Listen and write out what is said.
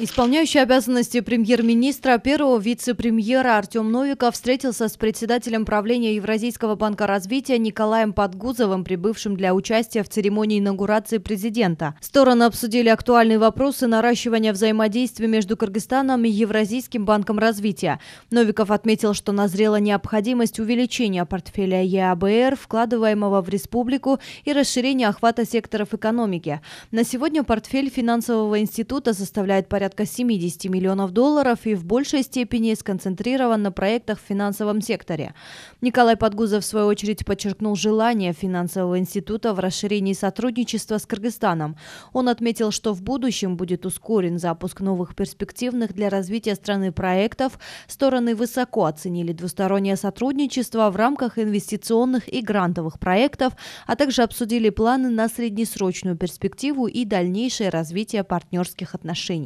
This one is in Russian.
Исполняющий обязанности премьер-министра первого вице-премьера Артем Новиков встретился с председателем правления Евразийского банка развития Николаем Подгузовым, прибывшим для участия в церемонии инаугурации президента. Стороны обсудили актуальные вопросы наращивания взаимодействия между Кыргызстаном и Евразийским банком развития. Новиков отметил, что назрела необходимость увеличения портфеля ЕАБР, вкладываемого в республику, и расширения охвата секторов экономики. На сегодня портфель финансового института составляет порядка порядка 70 миллионов долларов и в большей степени сконцентрирован на проектах в финансовом секторе. Николай Подгузов, в свою очередь, подчеркнул желание финансового института в расширении сотрудничества с Кыргызстаном. Он отметил, что в будущем будет ускорен запуск новых перспективных для развития страны проектов. Стороны высоко оценили двустороннее сотрудничество в рамках инвестиционных и грантовых проектов, а также обсудили планы на среднесрочную перспективу и дальнейшее развитие партнерских отношений.